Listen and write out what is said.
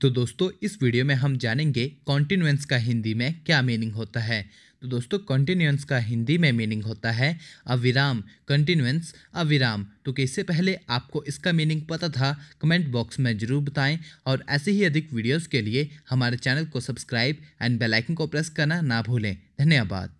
तो दोस्तों इस वीडियो में हम जानेंगे कॉन्टिन्यूंस का हिंदी में क्या मीनिंग होता है तो दोस्तों कॉन्टिन्यूंस का हिंदी में मीनिंग होता है अविराम कंटिन्यूंस अविराम तो कि इससे पहले आपको इसका मीनिंग पता था कमेंट बॉक्स में ज़रूर बताएं और ऐसे ही अधिक वीडियोस के लिए हमारे चैनल को सब्सक्राइब एंड बेलाइकन को प्रेस करना ना भूलें धन्यवाद